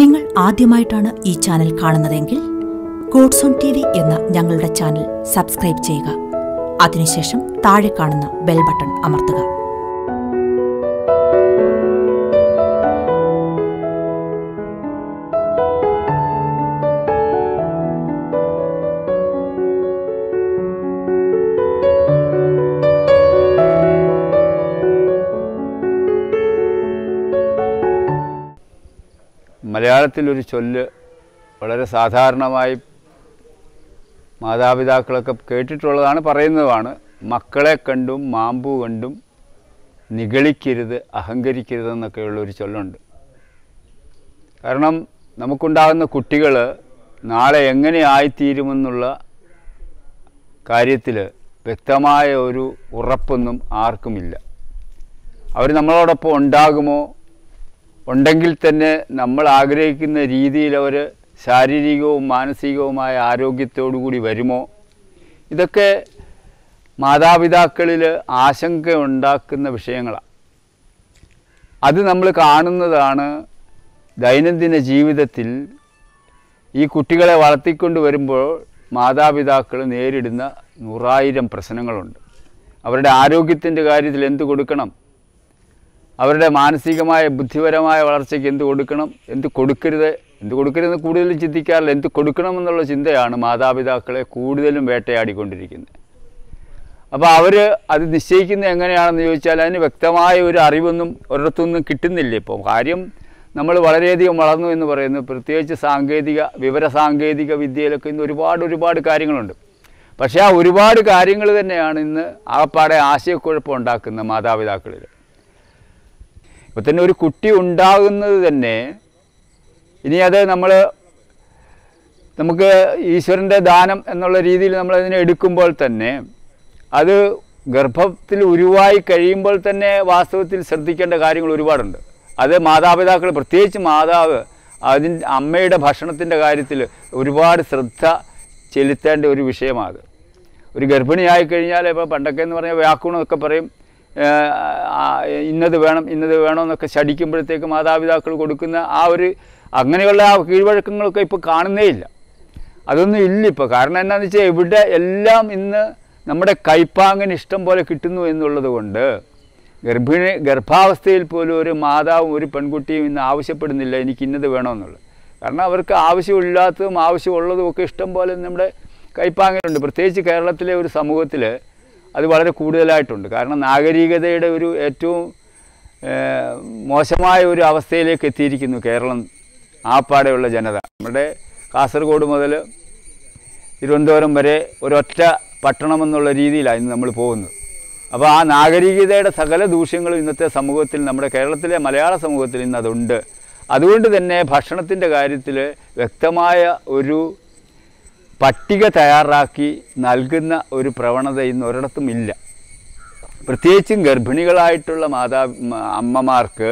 നിങ്ങൾ ആദ്യമായിട്ടാണ് ഈ ചാനൽ കാണുന്നതെങ്കിൽ ഗോഡ്സ് ടി വി എന്ന ഞങ്ങളുടെ ചാനൽ സബ്സ്ക്രൈബ് ചെയ്യുക അതിനുശേഷം താഴെ കാണുന്ന ബെൽ ബട്ടൺ അമർത്തുക മലയാളത്തിലൊരു ചൊല്ല് വളരെ സാധാരണമായി മാതാപിതാക്കളൊക്കെ കേട്ടിട്ടുള്ളതാണ് പറയുന്നതാണ് മക്കളെ കണ്ടും മാമ്പു കണ്ടും നിഗളിക്കരുത് അഹങ്കരിക്കരുത് ഒരു ചൊല്ലുണ്ട് കാരണം നമുക്കുണ്ടാകുന്ന കുട്ടികൾ നാളെ എങ്ങനെ ആയിത്തീരുമെന്നുള്ള കാര്യത്തിൽ വ്യക്തമായ ഒരു ഉറപ്പൊന്നും ആർക്കുമില്ല അവർ നമ്മളോടൊപ്പം ഉണ്ടാകുമോ ഉണ്ടെങ്കിൽ തന്നെ നമ്മൾ ആഗ്രഹിക്കുന്ന രീതിയിൽ അവർ ശാരീരികവും മാനസികവുമായ ആരോഗ്യത്തോടുകൂടി വരുമോ ഇതൊക്കെ മാതാപിതാക്കളിൽ ആശങ്ക ഉണ്ടാക്കുന്ന വിഷയങ്ങളാണ് അത് നമ്മൾ കാണുന്നതാണ് ദൈനംദിന ജീവിതത്തിൽ ഈ കുട്ടികളെ വളർത്തിക്കൊണ്ട് വരുമ്പോൾ മാതാപിതാക്കൾ നേരിടുന്ന നൂറായിരം പ്രശ്നങ്ങളുണ്ട് അവരുടെ ആരോഗ്യത്തിൻ്റെ കാര്യത്തിൽ എന്ത് കൊടുക്കണം അവരുടെ മാനസികമായ ബുദ്ധിപരമായ വളർച്ചയ്ക്ക് എന്ത് കൊടുക്കണം എന്ത് കൊടുക്കരുത് എന്ത് കൊടുക്കരുതെന്ന് കൂടുതലും ചിന്തിക്കാറില്ല എന്ത് കൊടുക്കണമെന്നുള്ള ചിന്തയാണ് മാതാപിതാക്കളെ കൂടുതലും വേട്ടയാടിക്കൊണ്ടിരിക്കുന്നത് അപ്പോൾ അവർ അത് നിശ്ചയിക്കുന്നത് എങ്ങനെയാണെന്ന് ചോദിച്ചാൽ അതിന് വ്യക്തമായ ഒരു അറിവൊന്നും ഒരിടത്തുനിന്നും കിട്ടുന്നില്ല ഇപ്പോൾ കാര്യം നമ്മൾ വളരെയധികം വളർന്നു എന്ന് പറയുന്നു പ്രത്യേകിച്ച് സാങ്കേതിക വിവര സാങ്കേതിക വിദ്യയിലൊക്കെ ഇന്ന് ഒരുപാട് ഒരുപാട് കാര്യങ്ങളുണ്ട് പക്ഷേ ആ ഒരുപാട് കാര്യങ്ങൾ തന്നെയാണ് ഇന്ന് ആപ്പാടെ ആശയക്കുഴപ്പം ഉണ്ടാക്കുന്ന മാതാപിതാക്കളിൽ ഇപ്പം തന്നെ ഒരു കുട്ടി ഉണ്ടാകുന്നത് തന്നെ ഇനി അത് നമ്മൾ നമുക്ക് ഈശ്വരൻ്റെ ദാനം എന്നുള്ള രീതിയിൽ നമ്മൾ അതിനെ എടുക്കുമ്പോൾ തന്നെ അത് ഗർഭത്തിൽ ഉരുവായി കഴിയുമ്പോൾ തന്നെ വാസ്തവത്തിൽ ശ്രദ്ധിക്കേണ്ട കാര്യങ്ങൾ ഒരുപാടുണ്ട് അത് മാതാപിതാക്കൾ പ്രത്യേകിച്ച് മാതാവ് അതിൻ അമ്മയുടെ ഭക്ഷണത്തിൻ്റെ കാര്യത്തിൽ ഒരുപാട് ശ്രദ്ധ ചെലുത്തേണ്ട ഒരു വിഷയമാണ് ഒരു ഗർഭിണിയായി കഴിഞ്ഞാൽ ഇപ്പോൾ പണ്ടൊക്കെ എന്ന് പറഞ്ഞാൽ വ്യാക്കുണമൊക്കെ പറയും ഇന്നത് വേണം ഇന്നത് വേണമെന്നൊക്കെ ശടിക്കുമ്പോഴത്തേക്ക് മാതാപിതാക്കൾ കൊടുക്കുന്ന ആ ഒരു അങ്ങനെയുള്ള ആ കീഴ്വഴക്കങ്ങളൊക്കെ ഇപ്പോൾ കാണുന്നേ ഇല്ല അതൊന്നും ഇല്ല ഇപ്പോൾ കാരണം എന്താണെന്ന് വെച്ചാൽ ഇവിടെ എല്ലാം ഇന്ന് നമ്മുടെ കൈപ്പാങ്ങിന് ഇഷ്ടം പോലെ കിട്ടുന്നു എന്നുള്ളത് കൊണ്ട് ഗർഭിണി ഗർഭാവസ്ഥയിൽ പോലും ഒരു മാതാവും ഒരു പെൺകുട്ടിയും ഇന്ന് ആവശ്യപ്പെടുന്നില്ല എനിക്ക് ഇന്നത് വേണമെന്നുള്ളത് കാരണം അവർക്ക് ആവശ്യമില്ലാത്തതും ആവശ്യമുള്ളതും ഒക്കെ ഇഷ്ടം പോലെ നമ്മുടെ കൈപ്പാങ്ങിലുണ്ട് പ്രത്യേകിച്ച് കേരളത്തിലെ ഒരു സമൂഹത്തിൽ അത് വളരെ കൂടുതലായിട്ടുണ്ട് കാരണം നാഗരികതയുടെ ഒരു ഏറ്റവും മോശമായ ഒരു അവസ്ഥയിലേക്ക് എത്തിയിരിക്കുന്നു കേരളം ആപ്പാടെയുള്ള ജനത നമ്മുടെ കാസർഗോഡ് മുതൽ തിരുവനന്തപുരം വരെ ഒരൊറ്റ പട്ടണം എന്നുള്ള രീതിയിലാണ് ഇന്ന് നമ്മൾ പോകുന്നത് അപ്പോൾ ആ നാഗരികതയുടെ സകല ദൂഷ്യങ്ങളും ഇന്നത്തെ സമൂഹത്തിൽ നമ്മുടെ കേരളത്തിലെ മലയാള സമൂഹത്തിൽ ഇന്ന് അതുണ്ട് അതുകൊണ്ട് തന്നെ ഭക്ഷണത്തിൻ്റെ കാര്യത്തിൽ വ്യക്തമായ ഒരു പട്ടിക തയ്യാറാക്കി നൽകുന്ന ഒരു പ്രവണത ഇന്ന് ഒരിടത്തും ഇല്ല പ്രത്യേകിച്ചും ഗർഭിണികളായിട്ടുള്ള മാതാ അമ്മമാർക്ക്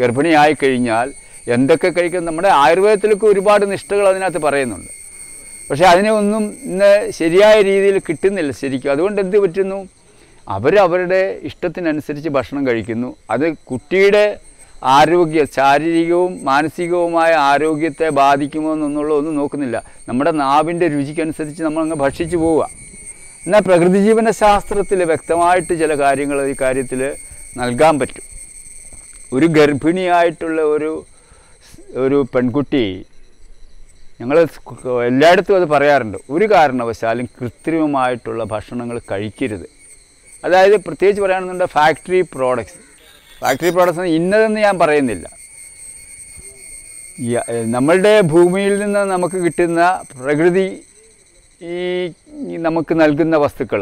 ഗർഭിണിയായി കഴിഞ്ഞാൽ എന്തൊക്കെ കഴിക്കും നമ്മുടെ ആയുർവേദത്തിലൊക്കെ ഒരുപാട് നിഷ്ഠകൾ അതിനകത്ത് പറയുന്നുണ്ട് പക്ഷേ അതിനെ ഒന്നും ഇന്ന് ശരിയായ രീതിയിൽ കിട്ടുന്നില്ല ശരിക്കും അതുകൊണ്ട് എന്ത് പറ്റുന്നു അവരവരുടെ ഇഷ്ടത്തിനനുസരിച്ച് ഭക്ഷണം കഴിക്കുന്നു അത് കുട്ടിയുടെ ആരോഗ്യ ശാരീരികവും മാനസികവുമായ ആരോഗ്യത്തെ ബാധിക്കുമോ എന്നുള്ള ഒന്നും നോക്കുന്നില്ല നമ്മുടെ നാവിൻ്റെ രുചിക്കനുസരിച്ച് നമ്മളങ്ങ് ഭക്ഷിച്ചു പോവുക എന്നാൽ ജീവന ശാസ്ത്രത്തിൽ വ്യക്തമായിട്ട് ചില കാര്യങ്ങൾ ഈ കാര്യത്തിൽ നൽകാൻ പറ്റും ഒരു ഗർഭിണിയായിട്ടുള്ള ഒരു ഒരു പെൺകുട്ടി ഞങ്ങൾ എല്ലായിടത്തും അത് പറയാറുണ്ട് ഒരു കാരണവശാലും കൃത്രിമമായിട്ടുള്ള ഭക്ഷണങ്ങൾ കഴിക്കരുത് അതായത് പ്രത്യേകിച്ച് പറയുകയാണെന്നുണ്ടെങ്കിൽ ഫാക്ടറി പ്രോഡക്ട്സ് ഫാക്ടറി പ്രൊഡക്ഷൻ ഇന്നതെന്ന് ഞാൻ പറയുന്നില്ല നമ്മളുടെ ഭൂമിയിൽ നിന്ന് നമുക്ക് കിട്ടുന്ന പ്രകൃതി ഈ നമുക്ക് നൽകുന്ന വസ്തുക്കൾ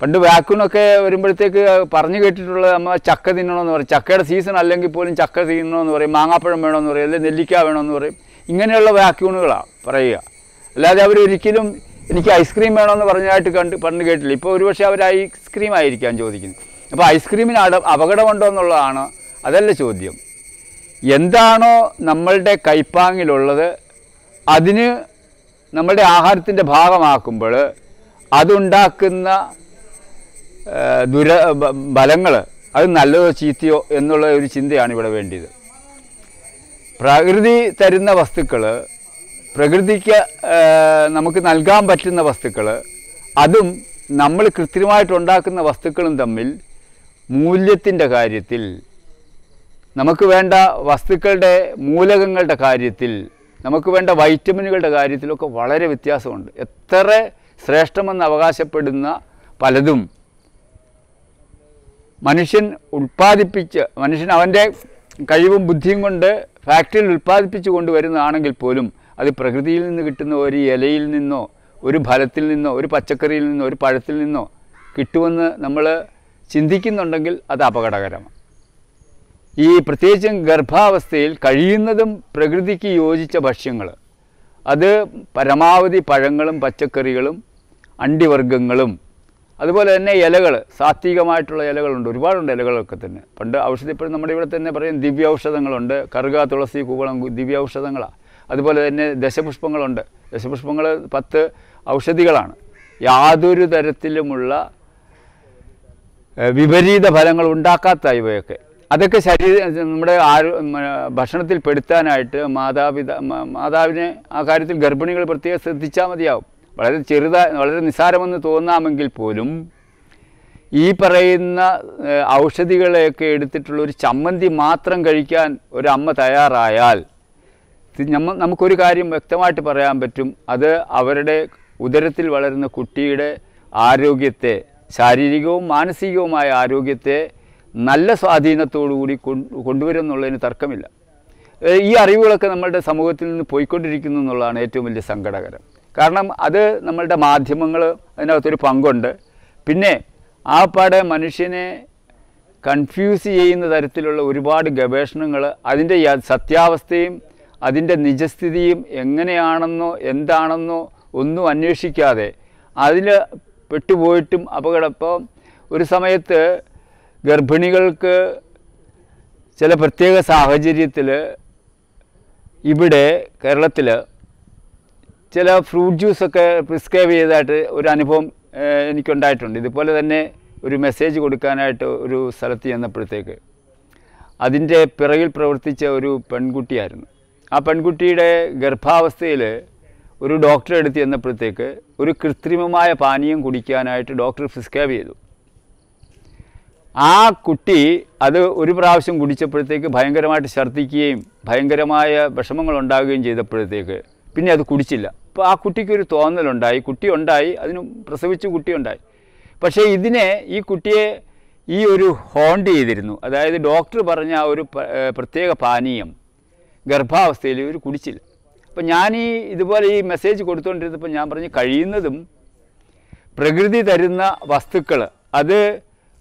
പണ്ട് വാക്യൂണൊക്കെ വരുമ്പോഴത്തേക്ക് പറഞ്ഞു കേട്ടിട്ടുള്ളത് നമ്മൾ ചക്ക തിന്നണമെന്ന് പറയും ചക്കയുടെ സീസൺ അല്ലെങ്കിൽ പോലും ചക്ക തിന്നണമെന്ന് പറയും മാങ്ങാപ്പഴം വേണമെന്ന് പറയും അല്ലെങ്കിൽ നെല്ലിക്ക വേണമെന്ന് പറയും ഇങ്ങനെയുള്ള വാക്യൂണുകളാണ് പറയുക അല്ലാതെ അവരൊരിക്കലും എനിക്ക് ഐസ്ക്രീം വേണമെന്ന് പറഞ്ഞതായിട്ട് കണ്ട് പറഞ്ഞു കേട്ടില്ല ഇപ്പോൾ ഒരുപക്ഷെ അവർ ഐസ്ക്രീം ആയിരിക്കാൻ ചോദിക്കുന്നു അപ്പോൾ ഐസ്ക്രീമിന് അട അപകടമുണ്ടോ എന്നുള്ളതാണ് അതല്ല ചോദ്യം എന്താണോ നമ്മളുടെ കൈപ്പാങ്ങിലുള്ളത് അതിന് നമ്മളുടെ ആഹാരത്തിൻ്റെ ഭാഗമാക്കുമ്പോൾ അതുണ്ടാക്കുന്ന ദുര ബലങ്ങൾ അത് നല്ലതോ ചീത്തയോ എന്നുള്ള ഒരു ചിന്തയാണ് ഇവിടെ വേണ്ടിയത് പ്രകൃതി തരുന്ന വസ്തുക്കൾ പ്രകൃതിക്ക് നമുക്ക് നൽകാൻ പറ്റുന്ന വസ്തുക്കൾ അതും നമ്മൾ കൃത്രിമമായിട്ടുണ്ടാക്കുന്ന വസ്തുക്കളും തമ്മിൽ മൂല്യത്തിൻ്റെ കാര്യത്തിൽ നമുക്ക് വേണ്ട വസ്തുക്കളുടെ മൂലകങ്ങളുടെ കാര്യത്തിൽ നമുക്ക് വേണ്ട വൈറ്റമിനുകളുടെ കാര്യത്തിലൊക്കെ വളരെ വ്യത്യാസമുണ്ട് എത്ര ശ്രേഷ്ഠമെന്ന് അവകാശപ്പെടുന്ന പലതും മനുഷ്യൻ ഉൽപ്പാദിപ്പിച്ച് മനുഷ്യൻ അവൻ്റെ കഴിവും ബുദ്ധിയും കൊണ്ട് ഫാക്ടറിയിൽ ഉൽപ്പാദിപ്പിച്ചു കൊണ്ടുവരുന്നതാണെങ്കിൽ പോലും അത് പ്രകൃതിയിൽ നിന്ന് കിട്ടുന്ന ഒരു ഇലയിൽ നിന്നോ ഒരു ഫലത്തിൽ നിന്നോ ഒരു പച്ചക്കറിയിൽ നിന്നോ ഒരു പഴത്തിൽ നിന്നോ കിട്ടുമെന്ന് നമ്മൾ ചിന്തിക്കുന്നുണ്ടെങ്കിൽ അത് അപകടകരമാണ് ഈ പ്രത്യേകിച്ചും ഗർഭാവസ്ഥയിൽ കഴിയുന്നതും പ്രകൃതിക്ക് യോജിച്ച ഭക്ഷ്യങ്ങൾ അത് പരമാവധി പഴങ്ങളും പച്ചക്കറികളും അണ്ടിവർഗങ്ങളും അതുപോലെ തന്നെ ഇലകൾ സാത്വികമായിട്ടുള്ള ഇലകളുണ്ട് ഒരുപാടുണ്ട് ഇലകളൊക്കെ തന്നെ പണ്ട് ഇപ്പോഴും നമ്മുടെ ഇവിടെ തന്നെ പറയും ദിവ്യൌഷധങ്ങളുണ്ട് കറുക തുളസി കൂവളം ദിവ്യൌഷധങ്ങളാണ് അതുപോലെ തന്നെ ദശപുഷ്പങ്ങളുണ്ട് ദശപുഷ്പങ്ങൾ പത്ത് ഔഷധികളാണ് യാതൊരു തരത്തിലുമുള്ള വിപരീത ഫലങ്ങൾ ഉണ്ടാക്കാത്ത ഇവയൊക്കെ അതൊക്കെ ശരീര നമ്മുടെ ആരോ ഭക്ഷണത്തിൽ പെടുത്താനായിട്ട് മാതാപിത മാതാവിനെ ആ കാര്യത്തിൽ ഗർഭിണികൾ പ്രത്യേകം ശ്രദ്ധിച്ചാൽ മതിയാവും വളരെ ചെറുതായി വളരെ നിസ്സാരമെന്ന് തോന്നാമെങ്കിൽ പോലും ഈ പറയുന്ന ഔഷധികളെയൊക്കെ എടുത്തിട്ടുള്ള ഒരു ചമ്മന്തി മാത്രം കഴിക്കാൻ ഒരമ്മ തയ്യാറായാൽ നമുക്കൊരു കാര്യം വ്യക്തമായിട്ട് പറയാൻ പറ്റും അത് അവരുടെ ഉദരത്തിൽ വളരുന്ന കുട്ടിയുടെ ആരോഗ്യത്തെ ശാരീരികവും മാനസികവുമായ ആരോഗ്യത്തെ നല്ല സ്വാധീനത്തോടുകൂടി എന്നുള്ളതിന് തർക്കമില്ല ഈ അറിവുകളൊക്കെ നമ്മളുടെ സമൂഹത്തിൽ നിന്ന് പോയിക്കൊണ്ടിരിക്കുന്നു എന്നുള്ളതാണ് ഏറ്റവും വലിയ സങ്കടകരം കാരണം അത് നമ്മളുടെ മാധ്യമങ്ങൾ അതിനകത്തൊരു പങ്കുണ്ട് പിന്നെ ആ പാടെ മനുഷ്യനെ കൺഫ്യൂസ് ചെയ്യുന്ന തരത്തിലുള്ള ഒരുപാട് ഗവേഷണങ്ങൾ അതിൻ്റെ സത്യാവസ്ഥയും അതിൻ്റെ നിജസ്ഥിതിയും എങ്ങനെയാണെന്നോ എന്താണെന്നോ ഒന്നും അന്വേഷിക്കാതെ അതിൽ പെട്ടുപോയിട്ടും അപകടപ്പം ഒരു സമയത്ത് ഗർഭിണികൾക്ക് ചില പ്രത്യേക സാഹചര്യത്തിൽ ഇവിടെ കേരളത്തിൽ ചില ഫ്രൂട്ട് ജ്യൂസൊക്കെ പ്രിസ്ക്രൈബ് ചെയ്തതായിട്ട് ഒരു അനുഭവം എനിക്കുണ്ടായിട്ടുണ്ട് ഇതുപോലെ തന്നെ ഒരു മെസ്സേജ് കൊടുക്കാനായിട്ട് ഒരു സ്ഥലത്ത് ചെന്നപ്പോഴത്തേക്ക് അതിൻ്റെ പിറകിൽ പ്രവർത്തിച്ച ഒരു പെൺകുട്ടിയായിരുന്നു ആ പെൺകുട്ടിയുടെ ഗർഭാവസ്ഥയിൽ ഒരു ഡോക്ടറെ അടുത്ത് ചെന്നപ്പോഴത്തേക്ക് ഒരു കൃത്രിമമായ പാനീയം കുടിക്കാനായിട്ട് ഡോക്ടർ പ്രിസ്ക്രൈബ് ചെയ്തു ആ കുട്ടി അത് ഒരു പ്രാവശ്യം കുടിച്ചപ്പോഴത്തേക്ക് ഭയങ്കരമായിട്ട് ഛർദ്ദിക്കുകയും ഭയങ്കരമായ വിഷമങ്ങൾ ഉണ്ടാകുകയും ചെയ്തപ്പോഴത്തേക്ക് പിന്നെ അത് കുടിച്ചില്ല അപ്പോൾ ആ കുട്ടിക്കൊരു തോന്നലുണ്ടായി കുട്ടി ഉണ്ടായി അതിന് പ്രസവിച്ച് കുട്ടി ഉണ്ടായി പക്ഷേ ഇതിനെ ഈ കുട്ടിയെ ഈ ഒരു ഹോണ്ട് ചെയ്തിരുന്നു അതായത് ഡോക്ടർ പറഞ്ഞ ആ ഒരു പ്രത്യേക പാനീയം ഗർഭാവസ്ഥയിൽ ഇവർ കുടിച്ചില്ല അപ്പം ഞാൻ ഈ ഇതുപോലെ ഈ മെസ്സേജ് കൊടുത്തുകൊണ്ടിരുന്നപ്പോൾ ഞാൻ പറഞ്ഞു കഴിയുന്നതും പ്രകൃതി തരുന്ന വസ്തുക്കൾ അത്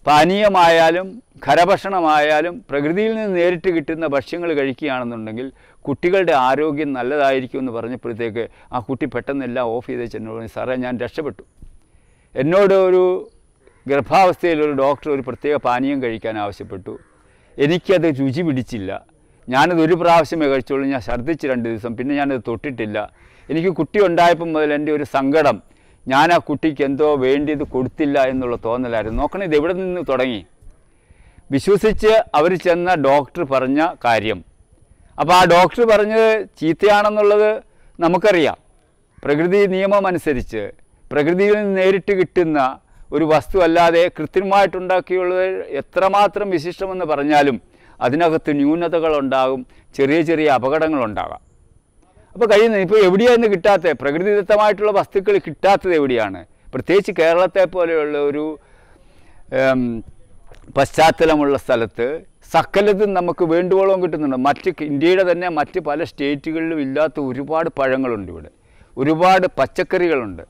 പാനീയമായാലും ഖരഭക്ഷണമായാലും പ്രകൃതിയിൽ നിന്ന് നേരിട്ട് കിട്ടുന്ന ഭക്ഷ്യങ്ങൾ കഴിക്കുകയാണെന്നുണ്ടെങ്കിൽ കുട്ടികളുടെ ആരോഗ്യം നല്ലതായിരിക്കും എന്ന് പറഞ്ഞപ്പോഴത്തേക്ക് ആ കുട്ടി പെട്ടെന്നെല്ലാം ഓഫ് ചെയ്ത് വെച്ച് എന്നോട് സാറേ ഞാൻ രക്ഷപ്പെട്ടു എന്നോട് ഒരു ഗർഭാവസ്ഥയിലൊരു ഒരു ഡോക്ടർ ഒരു പ്രത്യേക പാനീയം കഴിക്കാൻ ആവശ്യപ്പെട്ടു എനിക്കത് രുചി പിടിച്ചില്ല ഞാനത് ഒരു പ്രാവശ്യമേ കഴിച്ചുള്ളൂ ഞാൻ ഛർദ്ദിച്ച് രണ്ട് ദിവസം പിന്നെ ഞാനത് തൊട്ടിട്ടില്ല എനിക്ക് കുട്ടി ഉണ്ടായപ്പം മുതൽ എൻ്റെ ഒരു സങ്കടം ഞാൻ ആ കുട്ടിക്ക് എന്തോ വേണ്ടിയത് കൊടുത്തില്ല എന്നുള്ള തോന്നലായിരുന്നു നോക്കണേ ഇത് എവിടെ നിന്ന് തുടങ്ങി വിശ്വസിച്ച് അവർ ചെന്ന ഡോക്ടർ പറഞ്ഞ കാര്യം അപ്പോൾ ആ ഡോക്ടർ പറഞ്ഞത് ചീത്തയാണെന്നുള്ളത് നമുക്കറിയാം പ്രകൃതി നിയമം അനുസരിച്ച് പ്രകൃതിയിൽ നിന്ന് നേരിട്ട് കിട്ടുന്ന ഒരു വസ്തു അല്ലാതെ കൃത്രിമമായിട്ടുണ്ടാക്കിയുള്ളത് എത്രമാത്രം വിശിഷ്ടമെന്ന് പറഞ്ഞാലും അതിനകത്ത് ന്യൂനതകളുണ്ടാകും ചെറിയ ചെറിയ അപകടങ്ങളുണ്ടാകാം അപ്പോൾ കഴിയുന്ന ഇപ്പോൾ എവിടെയാണ് കിട്ടാത്ത പ്രകൃതിദത്തമായിട്ടുള്ള വസ്തുക്കൾ കിട്ടാത്തത് എവിടെയാണ് പ്രത്യേകിച്ച് കേരളത്തെ പോലെയുള്ള ഒരു പശ്ചാത്തലമുള്ള സ്ഥലത്ത് സക്കലത്തും നമുക്ക് വേണ്ടുവോളം കിട്ടുന്നുണ്ട് മറ്റ് ഇന്ത്യയുടെ തന്നെ മറ്റ് പല സ്റ്റേറ്റുകളിലും ഇല്ലാത്ത ഒരുപാട് പഴങ്ങളുണ്ട് ഇവിടെ ഒരുപാട് പച്ചക്കറികളുണ്ട്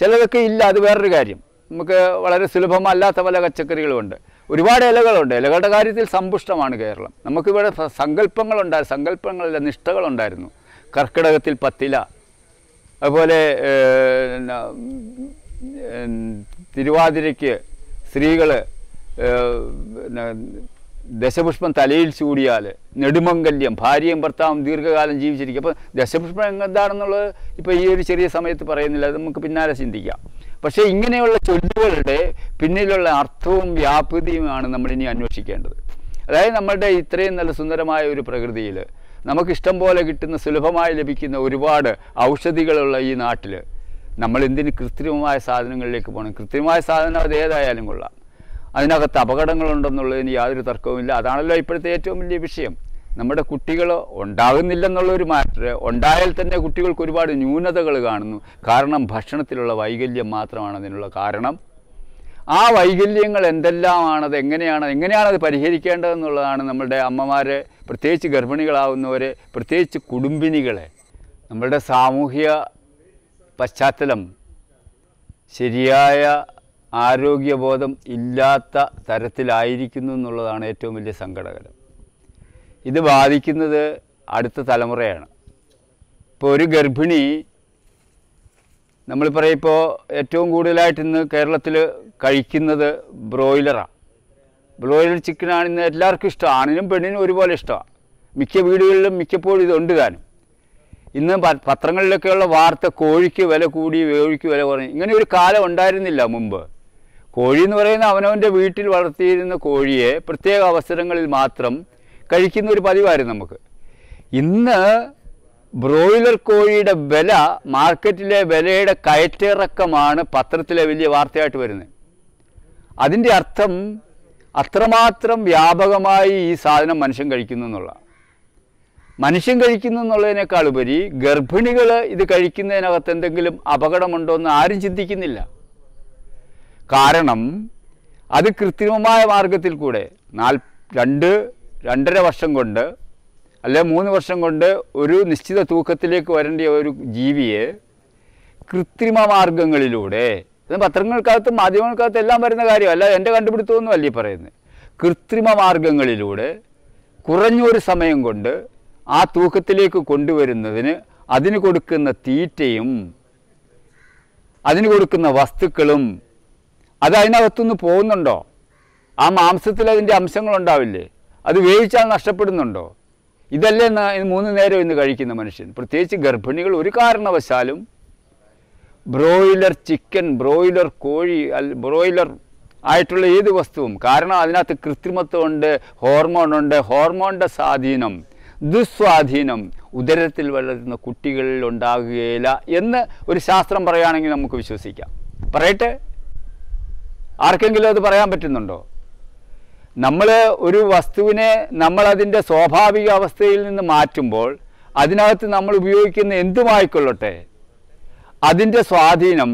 ചിലതൊക്കെ ഇല്ല അത് വേറൊരു കാര്യം നമുക്ക് വളരെ സുലഭമല്ലാത്ത പല പച്ചക്കറികളുമുണ്ട് ഒരുപാട് ഇലകളുണ്ട് ഇലകളുടെ കാര്യത്തിൽ സമ്പുഷ്ടമാണ് കേരളം നമുക്കിവിടെ സങ്കല്പങ്ങളുണ്ടായിരുന്നു സങ്കല്പങ്ങളിലെ നിഷ്ഠകളുണ്ടായിരുന്നു കർക്കിടകത്തിൽ പത്തില അതുപോലെ തിരുവാതിരയ്ക്ക് സ്ത്രീകൾ ദശപുഷ്പം തലയിൽ ചൂടിയാൽ നെടുമംഗല്യം ഭാര്യയും ഭർത്താവും ദീർഘകാലം ജീവിച്ചിരിക്കും അപ്പോൾ ദശപുഷ്പം എന്താണെന്നുള്ളത് ഇപ്പോൾ ഈ ഒരു ചെറിയ സമയത്ത് പറയുന്നില്ല അത് നമുക്ക് പിന്നാലെ ചിന്തിക്കാം പക്ഷേ ഇങ്ങനെയുള്ള ചൊല്ലുകളുടെ പിന്നിലുള്ള അർത്ഥവും വ്യാപൃതിയുമാണ് നമ്മളിനി അന്വേഷിക്കേണ്ടത് അതായത് നമ്മളുടെ ഇത്രയും നല്ല സുന്ദരമായ ഒരു പ്രകൃതിയിൽ നമുക്കിഷ്ടം പോലെ കിട്ടുന്ന സുലഭമായി ലഭിക്കുന്ന ഒരുപാട് ഔഷധികളുള്ള ഈ നാട്ടിൽ നമ്മൾ എന്തിന് കൃത്രിമമായ സാധനങ്ങളിലേക്ക് പോകണം കൃത്രിമമായ സാധനം അത് ഏതായാലും കൊള്ളാം അതിനകത്ത് അപകടങ്ങളുണ്ടെന്നുള്ളതിന് യാതൊരു തർക്കവും ഇല്ല അതാണല്ലോ ഇപ്പോഴത്തെ ഏറ്റവും വലിയ വിഷയം നമ്മുടെ കുട്ടികൾ ഉണ്ടാകുന്നില്ലെന്നുള്ളൊരു മാറ്റർ ഉണ്ടായാൽ തന്നെ കുട്ടികൾക്ക് ഒരുപാട് ന്യൂനതകൾ കാണുന്നു കാരണം ഭക്ഷണത്തിലുള്ള വൈകല്യം മാത്രമാണ് അതിനുള്ള കാരണം ആ വൈകല്യങ്ങൾ എന്തെല്ലാമാണത് എങ്ങനെയാണ് എങ്ങനെയാണ് അത് പരിഹരിക്കേണ്ടതെന്നുള്ളതാണ് നമ്മളുടെ അമ്മമാരെ പ്രത്യേകിച്ച് ഗർഭിണികളാവുന്നവരെ പ്രത്യേകിച്ച് കുടുംബിനികളെ നമ്മളുടെ സാമൂഹിക പശ്ചാത്തലം ശരിയായ ആരോഗ്യബോധം ഇല്ലാത്ത തരത്തിലായിരിക്കുന്നു എന്നുള്ളതാണ് ഏറ്റവും വലിയ സങ്കടകരം ഇത് ബാധിക്കുന്നത് അടുത്ത തലമുറയാണ് ഇപ്പോൾ ഒരു ഗർഭിണി നമ്മൾ പറയും ഇപ്പോൾ ഏറ്റവും കൂടുതലായിട്ട് ഇന്ന് കേരളത്തിൽ കഴിക്കുന്നത് ബ്രോയിലറാണ് ബ്രോയിലർ ചിക്കനാണ് ഇന്ന് എല്ലാവർക്കും ഇഷ്ടം ആണിനും പെണ്ണിനും ഒരുപോലെ ഇഷ്ടമാണ് മിക്ക വീടുകളിലും മിക്കപ്പോഴും ഇതുണ്ട് താനും ഇന്ന് പത്രങ്ങളിലൊക്കെയുള്ള വാർത്ത കോഴിക്ക് വില കൂടി വേഴിക്ക് വില കുറഞ്ഞു ഇങ്ങനെ ഒരു കാലം ഉണ്ടായിരുന്നില്ല മുമ്പ് കോഴി എന്ന് പറയുന്ന അവനവൻ്റെ വീട്ടിൽ വളർത്തിയിരുന്ന കോഴിയെ പ്രത്യേക അവസരങ്ങളിൽ മാത്രം കഴിക്കുന്ന ഒരു പതിവായിരുന്നു നമുക്ക് ഇന്ന് ബ്രോയിലർ കോഴിയുടെ വില മാർക്കറ്റിലെ വിലയുടെ കയറ്റിറക്കമാണ് പത്രത്തിലെ വലിയ വാർത്തയായിട്ട് വരുന്നത് അതിൻ്റെ അർത്ഥം അത്രമാത്രം വ്യാപകമായി ഈ സാധനം മനുഷ്യൻ കഴിക്കുന്നു എന്നുള്ള മനുഷ്യൻ കഴിക്കുന്നു എന്നുള്ളതിനേക്കാൾ ഉപരി ഗർഭിണികൾ ഇത് കഴിക്കുന്നതിനകത്ത് എന്തെങ്കിലും അപകടമുണ്ടോ എന്ന് ആരും ചിന്തിക്കുന്നില്ല കാരണം അത് കൃത്രിമമായ മാർഗത്തിൽ കൂടെ നാൽ രണ്ട് രണ്ടര വർഷം കൊണ്ട് അല്ലെ മൂന്ന് വർഷം കൊണ്ട് ഒരു നിശ്ചിത തൂക്കത്തിലേക്ക് വരേണ്ട ഒരു ജീവിയെ കൃത്രിമ മാർഗങ്ങളിലൂടെ പത്രങ്ങൾക്കകത്തും മാധ്യമങ്ങൾക്കകത്തും എല്ലാം വരുന്ന കാര്യമല്ല എൻ്റെ കണ്ടുപിടുത്തമൊന്നും അല്ലേ പറയുന്നത് കൃത്രിമ മാർഗങ്ങളിലൂടെ കുറഞ്ഞൊരു സമയം കൊണ്ട് ആ തൂക്കത്തിലേക്ക് കൊണ്ടുവരുന്നതിന് അതിന് കൊടുക്കുന്ന തീറ്റയും അതിന് കൊടുക്കുന്ന വസ്തുക്കളും അത് അതിനകത്തുനിന്ന് പോകുന്നുണ്ടോ ആ മാംസത്തിൽ അതിൻ്റെ അംശങ്ങളുണ്ടാവില്ലേ അത് വേവിച്ചാൽ നഷ്ടപ്പെടുന്നുണ്ടോ ഇതല്ലേ മൂന്ന് നേരം ഇന്ന് കഴിക്കുന്ന മനുഷ്യൻ പ്രത്യേകിച്ച് ഗർഭിണികൾ ഒരു കാരണവശാലും ബ്രോയിലർ ചിക്കൻ ബ്രോയിലർ കോഴി അല്ല ബ്രോയിലർ ആയിട്ടുള്ള ഏത് വസ്തുവും കാരണം അതിനകത്ത് കൃത്രിമത്വമുണ്ട് ഹോർമോണുണ്ട് ഹോർമോണിൻ്റെ സ്വാധീനം ദുസ്വാധീനം ഉദരത്തിൽ വളരുന്ന കുട്ടികളിൽ ഉണ്ടാകുകയില്ല എന്ന് ഒരു ശാസ്ത്രം പറയുകയാണെങ്കിൽ നമുക്ക് വിശ്വസിക്കാം പറയട്ടെ ആർക്കെങ്കിലും അത് പറയാൻ പറ്റുന്നുണ്ടോ നമ്മൾ ഒരു വസ്തുവിനെ നമ്മളതിൻ്റെ സ്വാഭാവിക അവസ്ഥയിൽ നിന്ന് മാറ്റുമ്പോൾ അതിനകത്ത് നമ്മൾ ഉപയോഗിക്കുന്ന എന്തുമായിക്കൊള്ളട്ടെ അതിൻ്റെ സ്വാധീനം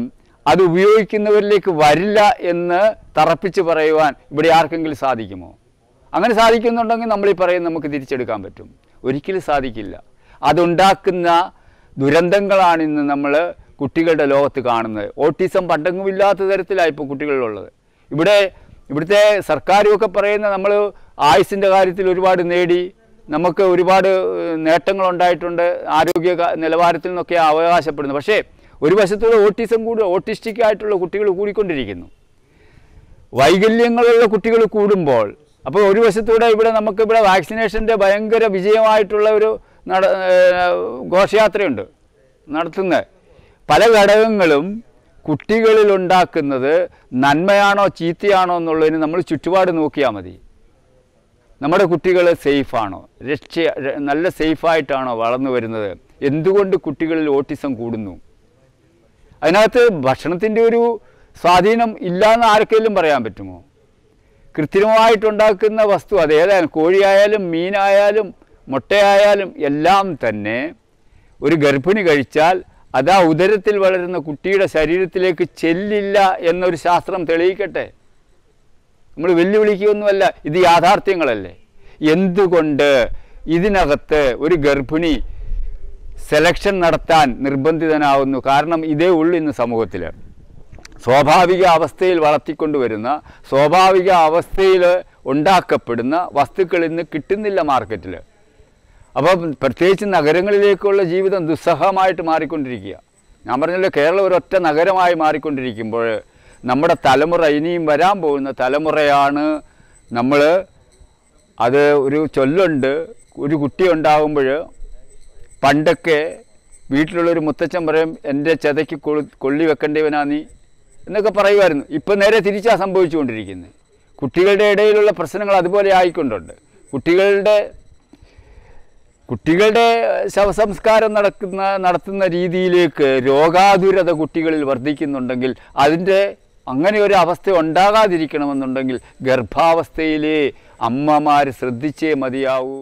അത് ഉപയോഗിക്കുന്നവരിലേക്ക് വരില്ല എന്ന് തറപ്പിച്ച് പറയുവാൻ ഇവിടെ ആർക്കെങ്കിലും സാധിക്കുമോ അങ്ങനെ സാധിക്കുന്നുണ്ടെങ്കിൽ നമ്മൾ ഈ നമുക്ക് തിരിച്ചെടുക്കാൻ പറ്റും ഒരിക്കലും സാധിക്കില്ല അതുണ്ടാക്കുന്ന ദുരന്തങ്ങളാണ് ഇന്ന് നമ്മൾ കുട്ടികളുടെ ലോകത്ത് കാണുന്നത് ഓട്ടിസം പണ്ടെങ്ങുമില്ലാത്ത തരത്തിലാണ് ഇപ്പോൾ കുട്ടികളിലുള്ളത് ഇവിടെ ഇവിടുത്തെ സർക്കാരുമൊക്കെ പറയുന്ന നമ്മൾ ആയുസിൻ്റെ കാര്യത്തിൽ ഒരുപാട് നേടി നമുക്ക് ഒരുപാട് നേട്ടങ്ങളുണ്ടായിട്ടുണ്ട് ആരോഗ്യ നിലവാരത്തിൽ നിന്നൊക്കെ അവകാശപ്പെടുന്നു പക്ഷേ ഒരു വശത്തുള്ള ഓട്ടിസം കൂടി ഓട്ടിസ്റ്റിക് ആയിട്ടുള്ള കുട്ടികൾ കൂടിക്കൊണ്ടിരിക്കുന്നു വൈകല്യങ്ങളുള്ള കുട്ടികൾ കൂടുമ്പോൾ അപ്പോൾ ഒരു വശത്തൂടെ ഇവിടെ നമുക്ക് ഇവിടെ വാക്സിനേഷൻ്റെ ഭയങ്കര വിജയമായിട്ടുള്ള ഒരു നട ഘോഷയാത്രയുണ്ട് നടത്തുന്ന പല ഘടകങ്ങളും കുട്ടികളിൽ ഉണ്ടാക്കുന്നത് നന്മയാണോ ചീത്തയാണോ എന്നുള്ളതിന് നമ്മൾ ചുറ്റുപാട് നോക്കിയാൽ മതി നമ്മുടെ കുട്ടികൾ സേഫാണോ രക്ഷ നല്ല സേഫായിട്ടാണോ വളർന്നു വരുന്നത് എന്തുകൊണ്ട് കുട്ടികളിൽ ഓട്ടിസം കൂടുന്നു അതിനകത്ത് ഭക്ഷണത്തിൻ്റെ ഒരു സ്വാധീനം ഇല്ല എന്ന് ആർക്കെങ്കിലും പറയാൻ പറ്റുമോ കൃത്രിമമായിട്ടുണ്ടാക്കുന്ന വസ്തു അതേതായാലും കോഴിയായാലും മീനായാലും മുട്ടയായാലും എല്ലാം തന്നെ ഒരു ഗർഭിണി കഴിച്ചാൽ അത് ആ ഉദരത്തിൽ വളരുന്ന കുട്ടിയുടെ ശരീരത്തിലേക്ക് ചെല്ലില്ല എന്നൊരു ശാസ്ത്രം തെളിയിക്കട്ടെ നമ്മൾ വെല്ലുവിളിക്കുകയൊന്നുമല്ല ഇത് യാഥാർത്ഥ്യങ്ങളല്ലേ എന്തുകൊണ്ട് ഇതിനകത്ത് ഒരു ഗർഭിണി സെലക്ഷൻ നടത്താൻ നിർബന്ധിതനാവുന്നു കാരണം ഇതേ ഉള്ളു ഇന്ന് സമൂഹത്തിൽ സ്വാഭാവിക അവസ്ഥയിൽ വളർത്തിക്കൊണ്ടുവരുന്ന സ്വാഭാവിക അവസ്ഥയിൽ ഉണ്ടാക്കപ്പെടുന്ന വസ്തുക്കൾ ഇന്ന് കിട്ടുന്നില്ല മാർക്കറ്റിൽ അപ്പം പ്രത്യേകിച്ച് നഗരങ്ങളിലേക്കുള്ള ജീവിതം ദുസ്സഹമായിട്ട് മാറിക്കൊണ്ടിരിക്കുക ഞാൻ പറഞ്ഞല്ലോ കേരളം ഒരൊറ്റ നഗരമായി മാറിക്കൊണ്ടിരിക്കുമ്പോൾ നമ്മുടെ തലമുറ ഇനിയും വരാൻ പോകുന്ന തലമുറയാണ് നമ്മൾ അത് ഒരു ചൊല്ലുണ്ട് ഒരു കുട്ടി ഉണ്ടാകുമ്പോൾ പണ്ടൊക്കെ വീട്ടിലുള്ളൊരു മുത്തച്ഛൻ പറയും എൻ്റെ ചെതയ്ക്ക് കൊളു കൊള്ളി വെക്കേണ്ടവനാ നീ എന്നൊക്കെ പറയുമായിരുന്നു ഇപ്പം നേരെ തിരിച്ചാണ് സംഭവിച്ചുകൊണ്ടിരിക്കുന്നത് കുട്ടികളുടെ ഇടയിലുള്ള പ്രശ്നങ്ങൾ അതുപോലെ ആയിക്കൊണ്ടുണ്ട് കുട്ടികളുടെ കുട്ടികളുടെ ശവസംസ്കാരം നടക്കുന്ന നടത്തുന്ന രീതിയിലേക്ക് രോഗാതുരത കുട്ടികളിൽ വർദ്ധിക്കുന്നുണ്ടെങ്കിൽ അതിൻ്റെ അങ്ങനെ ഒരു അവസ്ഥ ഉണ്ടാകാതിരിക്കണമെന്നുണ്ടെങ്കിൽ ഗർഭാവസ്ഥയിലെ അമ്മമാർ ശ്രദ്ധിച്ചേ മതിയാവൂ